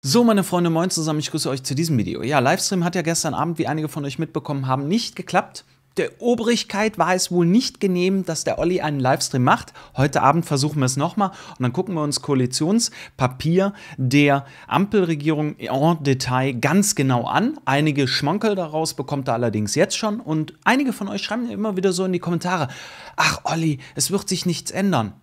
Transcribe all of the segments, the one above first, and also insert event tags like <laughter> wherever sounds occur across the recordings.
So, meine Freunde, moin zusammen, ich grüße euch zu diesem Video. Ja, Livestream hat ja gestern Abend, wie einige von euch mitbekommen haben, nicht geklappt. Der Obrigkeit war es wohl nicht genehm, dass der Olli einen Livestream macht. Heute Abend versuchen wir es nochmal und dann gucken wir uns Koalitionspapier der Ampelregierung en Detail ganz genau an. Einige Schmankel daraus bekommt er allerdings jetzt schon und einige von euch schreiben immer wieder so in die Kommentare, ach Olli, es wird sich nichts ändern.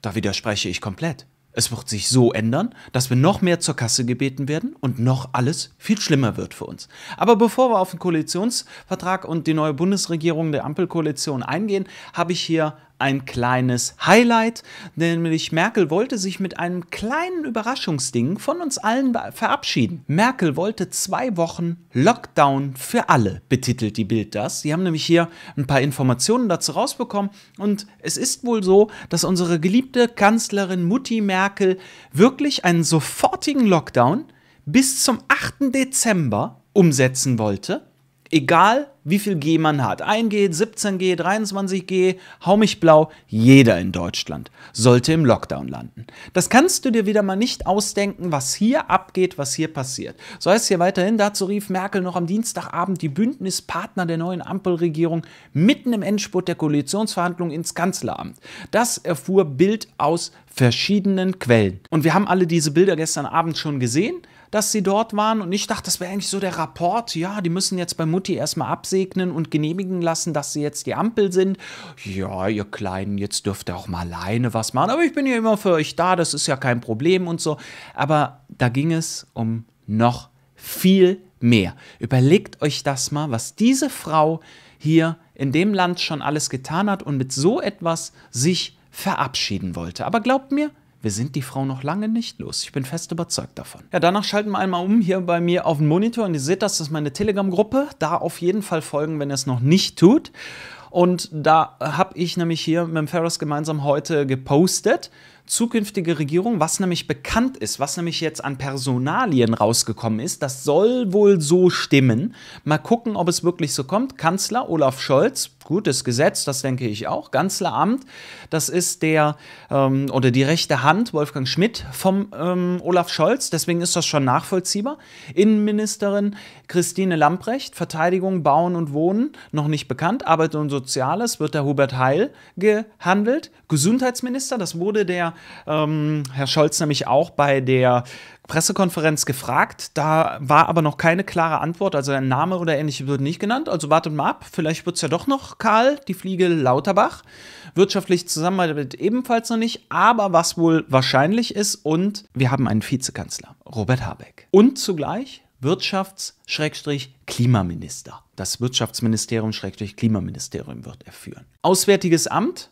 Da widerspreche ich komplett. Es wird sich so ändern, dass wir noch mehr zur Kasse gebeten werden und noch alles viel schlimmer wird für uns. Aber bevor wir auf den Koalitionsvertrag und die neue Bundesregierung der Ampelkoalition eingehen, habe ich hier ein kleines Highlight, nämlich Merkel wollte sich mit einem kleinen Überraschungsding von uns allen verabschieden. Merkel wollte zwei Wochen Lockdown für alle, betitelt die Bild das. Sie haben nämlich hier ein paar Informationen dazu rausbekommen und es ist wohl so, dass unsere geliebte Kanzlerin Mutti Merkel wirklich einen sofortigen Lockdown bis zum 8. Dezember umsetzen wollte Egal wie viel G man hat, 1G, 17G, 23G, hau mich blau, jeder in Deutschland sollte im Lockdown landen. Das kannst du dir wieder mal nicht ausdenken, was hier abgeht, was hier passiert. So heißt es hier weiterhin, dazu rief Merkel noch am Dienstagabend die Bündnispartner der neuen Ampelregierung mitten im Endspurt der Koalitionsverhandlungen ins Kanzleramt. Das erfuhr Bild aus verschiedenen Quellen. Und wir haben alle diese Bilder gestern Abend schon gesehen dass sie dort waren und ich dachte, das wäre eigentlich so der Rapport, ja, die müssen jetzt bei Mutti erstmal absegnen und genehmigen lassen, dass sie jetzt die Ampel sind. Ja, ihr Kleinen, jetzt dürft ihr auch mal alleine was machen, aber ich bin ja immer für euch da, das ist ja kein Problem und so. Aber da ging es um noch viel mehr. Überlegt euch das mal, was diese Frau hier in dem Land schon alles getan hat und mit so etwas sich verabschieden wollte. Aber glaubt mir, wir sind die Frau noch lange nicht los. Ich bin fest überzeugt davon. Ja, danach schalten wir einmal um hier bei mir auf den Monitor und ihr seht das, ist meine Telegram-Gruppe. Da auf jeden Fall folgen, wenn ihr es noch nicht tut. Und da habe ich nämlich hier mit dem Ferris gemeinsam heute gepostet zukünftige Regierung, was nämlich bekannt ist, was nämlich jetzt an Personalien rausgekommen ist, das soll wohl so stimmen. Mal gucken, ob es wirklich so kommt. Kanzler Olaf Scholz, gutes Gesetz, das denke ich auch. Kanzleramt, das ist der ähm, oder die rechte Hand Wolfgang Schmidt vom ähm, Olaf Scholz, deswegen ist das schon nachvollziehbar. Innenministerin Christine Lamprecht, Verteidigung, Bauen und Wohnen, noch nicht bekannt. Arbeit und Soziales wird der Hubert Heil gehandelt. Gesundheitsminister, das wurde der ähm, Herr Scholz nämlich auch bei der Pressekonferenz gefragt. Da war aber noch keine klare Antwort. Also ein Name oder ähnliches wird nicht genannt. Also wartet mal ab. Vielleicht wird es ja doch noch Karl, die Fliege Lauterbach. Wirtschaftlich zusammenarbeitet ebenfalls noch nicht. Aber was wohl wahrscheinlich ist. Und wir haben einen Vizekanzler, Robert Habeck. Und zugleich Wirtschafts-Klimaminister. Das Wirtschaftsministerium-Klimaministerium wird er führen. Auswärtiges Amt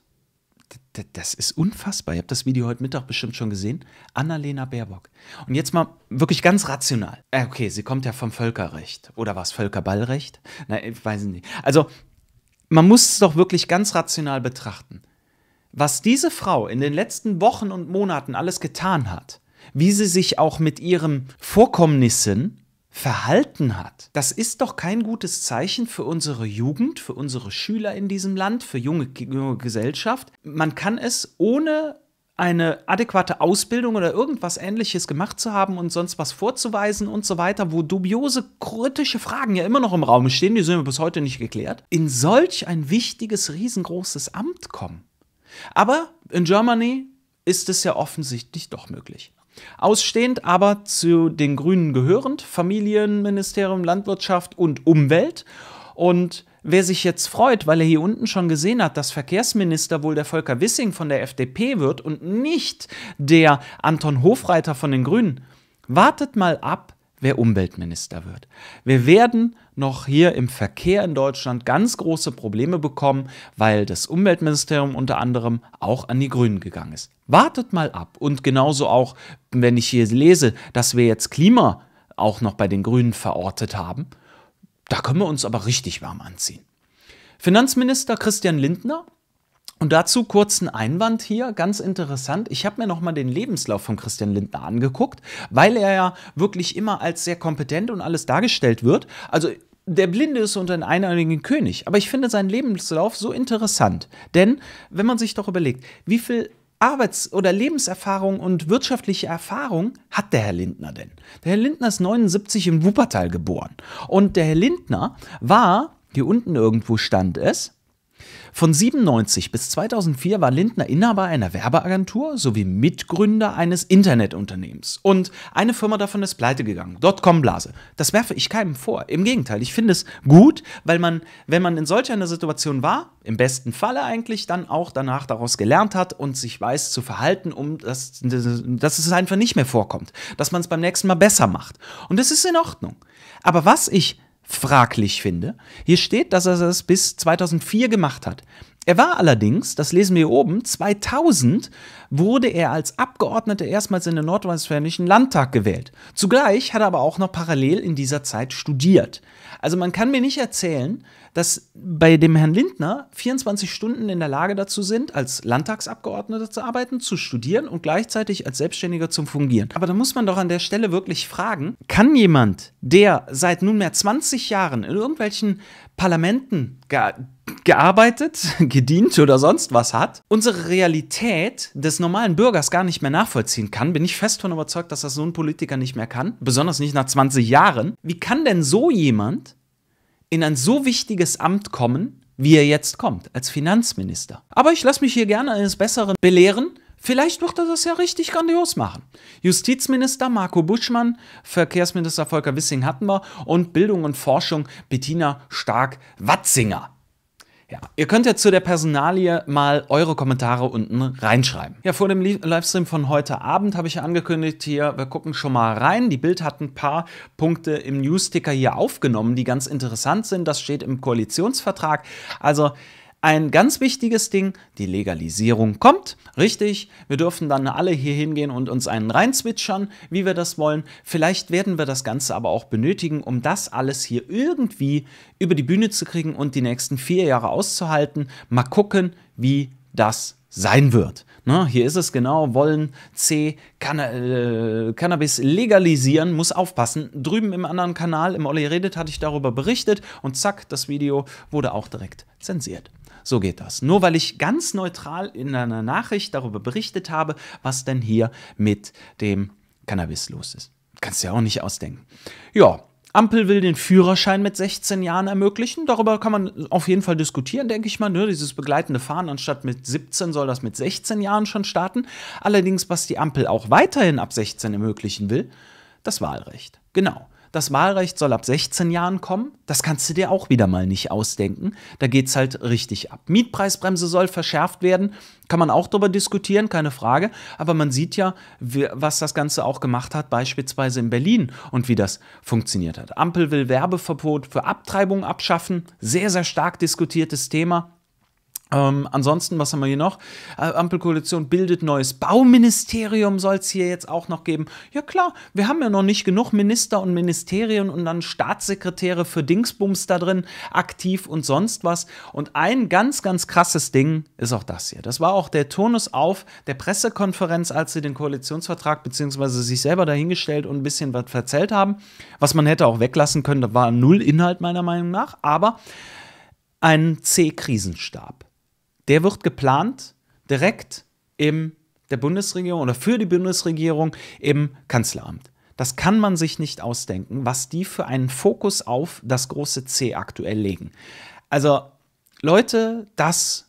das ist unfassbar. Ihr habt das Video heute Mittag bestimmt schon gesehen. Annalena Baerbock. Und jetzt mal wirklich ganz rational. Äh, okay, sie kommt ja vom Völkerrecht. Oder war es Völkerballrecht? Nein, ich weiß nicht. Also, man muss es doch wirklich ganz rational betrachten. Was diese Frau in den letzten Wochen und Monaten alles getan hat, wie sie sich auch mit ihren Vorkommnissen verhalten hat. Das ist doch kein gutes Zeichen für unsere Jugend, für unsere Schüler in diesem Land, für junge, junge Gesellschaft. Man kann es ohne eine adäquate Ausbildung oder irgendwas ähnliches gemacht zu haben und sonst was vorzuweisen und so weiter, wo dubiose kritische Fragen ja immer noch im Raum stehen, die sind bis heute nicht geklärt, in solch ein wichtiges, riesengroßes Amt kommen. Aber in Germany ist es ja offensichtlich doch möglich. Ausstehend aber zu den Grünen gehörend, Familienministerium, Landwirtschaft und Umwelt. Und wer sich jetzt freut, weil er hier unten schon gesehen hat, dass Verkehrsminister wohl der Volker Wissing von der FDP wird und nicht der Anton Hofreiter von den Grünen, wartet mal ab, wer Umweltminister wird. Wir werden noch hier im Verkehr in Deutschland ganz große Probleme bekommen, weil das Umweltministerium unter anderem auch an die Grünen gegangen ist. Wartet mal ab. Und genauso auch, wenn ich hier lese, dass wir jetzt Klima auch noch bei den Grünen verortet haben. Da können wir uns aber richtig warm anziehen. Finanzminister Christian Lindner und dazu kurzen Einwand hier, ganz interessant. Ich habe mir nochmal den Lebenslauf von Christian Lindner angeguckt, weil er ja wirklich immer als sehr kompetent und alles dargestellt wird. Also der Blinde ist unter den einäugigen König. Aber ich finde seinen Lebenslauf so interessant. Denn wenn man sich doch überlegt, wie viel Arbeits- oder Lebenserfahrung und wirtschaftliche Erfahrung hat der Herr Lindner denn? Der Herr Lindner ist 79 in Wuppertal geboren. Und der Herr Lindner war, hier unten irgendwo stand es, von 97 bis 2004 war Lindner Inhaber einer Werbeagentur sowie Mitgründer eines Internetunternehmens. Und eine Firma davon ist pleite gegangen. Dotcom-Blase. Das werfe ich keinem vor. Im Gegenteil, ich finde es gut, weil man, wenn man in solch einer Situation war, im besten Falle eigentlich, dann auch danach daraus gelernt hat und sich weiß zu verhalten, um das, dass es einfach nicht mehr vorkommt. Dass man es beim nächsten Mal besser macht. Und das ist in Ordnung. Aber was ich fraglich finde. Hier steht, dass er es bis 2004 gemacht hat. Er war allerdings, das lesen wir hier oben, 2000 wurde er als Abgeordneter erstmals in den nordrhein-westfälischen Landtag gewählt. Zugleich hat er aber auch noch parallel in dieser Zeit studiert. Also man kann mir nicht erzählen, dass bei dem Herrn Lindner 24 Stunden in der Lage dazu sind, als Landtagsabgeordneter zu arbeiten, zu studieren und gleichzeitig als Selbstständiger zu fungieren. Aber da muss man doch an der Stelle wirklich fragen, kann jemand, der seit nunmehr 20 Jahren in irgendwelchen Parlamenten gearbeitet, <laughs> gedient oder sonst was hat, unsere Realität des normalen Bürgers gar nicht mehr nachvollziehen kann, bin ich fest von überzeugt, dass das so ein Politiker nicht mehr kann, besonders nicht nach 20 Jahren. Wie kann denn so jemand in ein so wichtiges Amt kommen, wie er jetzt kommt, als Finanzminister? Aber ich lasse mich hier gerne eines Besseren belehren. Vielleicht wird er das ja richtig grandios machen. Justizminister Marco Buschmann, Verkehrsminister Volker Wissing hatten wir und Bildung und Forschung Bettina Stark-Watzinger. Ja, ihr könnt ja zu der Personalie mal eure Kommentare unten reinschreiben. Ja, vor dem Livestream von heute Abend habe ich ja angekündigt hier, wir gucken schon mal rein. Die Bild hat ein paar Punkte im news Newsticker hier aufgenommen, die ganz interessant sind. Das steht im Koalitionsvertrag. Also ein ganz wichtiges Ding, die Legalisierung kommt. Richtig, wir dürfen dann alle hier hingehen und uns einen reinzwitschern, wie wir das wollen. Vielleicht werden wir das Ganze aber auch benötigen, um das alles hier irgendwie über die Bühne zu kriegen und die nächsten vier Jahre auszuhalten. Mal gucken, wie das sein wird. Ne, hier ist es genau, wollen C Canna äh, Cannabis legalisieren, muss aufpassen. Drüben im anderen Kanal, im Olli Redet, hatte ich darüber berichtet und zack, das Video wurde auch direkt zensiert. So geht das. Nur weil ich ganz neutral in einer Nachricht darüber berichtet habe, was denn hier mit dem Cannabis los ist. Kannst du ja auch nicht ausdenken. Ja, Ampel will den Führerschein mit 16 Jahren ermöglichen. Darüber kann man auf jeden Fall diskutieren, denke ich mal. Ne? Dieses begleitende Fahren anstatt mit 17 soll das mit 16 Jahren schon starten. Allerdings, was die Ampel auch weiterhin ab 16 ermöglichen will, das Wahlrecht. Genau. Das Wahlrecht soll ab 16 Jahren kommen. Das kannst du dir auch wieder mal nicht ausdenken. Da geht es halt richtig ab. Mietpreisbremse soll verschärft werden. Kann man auch darüber diskutieren, keine Frage. Aber man sieht ja, was das Ganze auch gemacht hat, beispielsweise in Berlin und wie das funktioniert hat. Ampel will Werbeverbot für Abtreibung abschaffen. Sehr, sehr stark diskutiertes Thema. Ähm, ansonsten, was haben wir hier noch? Äh, Ampelkoalition bildet neues Bauministerium, soll es hier jetzt auch noch geben. Ja klar, wir haben ja noch nicht genug Minister und Ministerien und dann Staatssekretäre für Dingsbums da drin, aktiv und sonst was. Und ein ganz, ganz krasses Ding ist auch das hier. Das war auch der Turnus auf der Pressekonferenz, als sie den Koalitionsvertrag bzw. sich selber dahingestellt und ein bisschen was verzählt haben, was man hätte auch weglassen können. Da war null Inhalt meiner Meinung nach, aber ein C-Krisenstab der wird geplant direkt im der Bundesregierung oder für die Bundesregierung im Kanzleramt. Das kann man sich nicht ausdenken, was die für einen Fokus auf das große C aktuell legen. Also Leute, das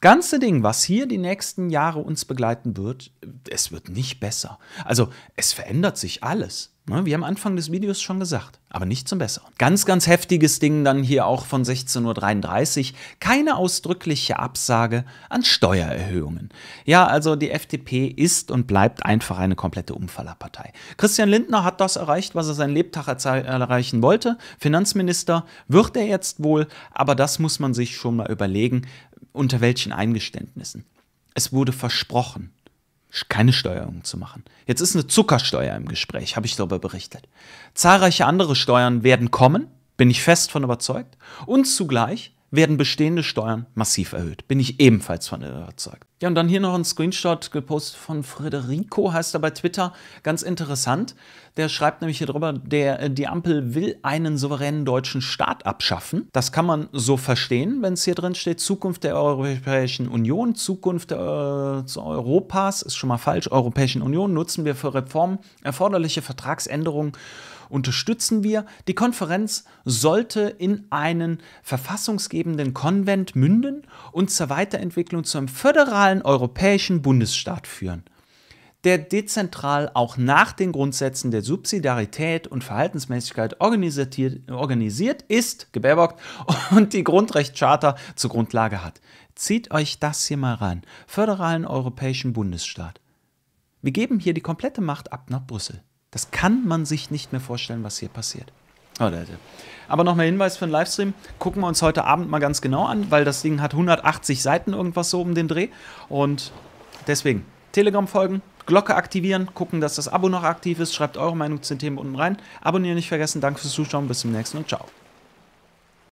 ganze Ding, was hier die nächsten Jahre uns begleiten wird, es wird nicht besser. Also es verändert sich alles. Ne? Wie am Anfang des Videos schon gesagt, aber nicht zum Besseren. Ganz, ganz heftiges Ding dann hier auch von 16.33 Uhr. Keine ausdrückliche Absage an Steuererhöhungen. Ja, also die FDP ist und bleibt einfach eine komplette Umfallerpartei. Christian Lindner hat das erreicht, was er seinen Lebtag erreichen wollte. Finanzminister wird er jetzt wohl, aber das muss man sich schon mal überlegen, unter welchen Eingeständnissen? Es wurde versprochen, keine Steuerung zu machen. Jetzt ist eine Zuckersteuer im Gespräch, habe ich darüber berichtet. Zahlreiche andere Steuern werden kommen, bin ich fest von überzeugt. Und zugleich werden bestehende Steuern massiv erhöht. Bin ich ebenfalls von überzeugt. Ja, und dann hier noch ein Screenshot gepostet von Federico, heißt er bei Twitter. Ganz interessant. Der schreibt nämlich hier drüber, der, äh, die Ampel will einen souveränen deutschen Staat abschaffen. Das kann man so verstehen, wenn es hier drin steht. Zukunft der Europäischen Union, Zukunft der, äh, Europas, ist schon mal falsch, Europäischen Union nutzen wir für Reformen, erforderliche Vertragsänderungen unterstützen wir. Die Konferenz sollte in einen verfassungsgebenden Konvent münden und zur Weiterentwicklung zu einem föderalen europäischen Bundesstaat führen der dezentral auch nach den Grundsätzen der Subsidiarität und Verhaltensmäßigkeit organisiert, organisiert ist, gebärbockt, <laughs> und die Grundrechtscharta zur Grundlage hat. Zieht euch das hier mal rein. Föderalen europäischen Bundesstaat. Wir geben hier die komplette Macht ab nach Brüssel. Das kann man sich nicht mehr vorstellen, was hier passiert. Oh, Aber nochmal Hinweis für den Livestream. Gucken wir uns heute Abend mal ganz genau an, weil das Ding hat 180 Seiten irgendwas so um den Dreh. Und deswegen Telegram folgen, Glocke aktivieren, gucken, dass das Abo noch aktiv ist. Schreibt eure Meinung zu den Themen unten rein. Abonnieren nicht vergessen. Danke fürs Zuschauen. Bis zum nächsten und ciao.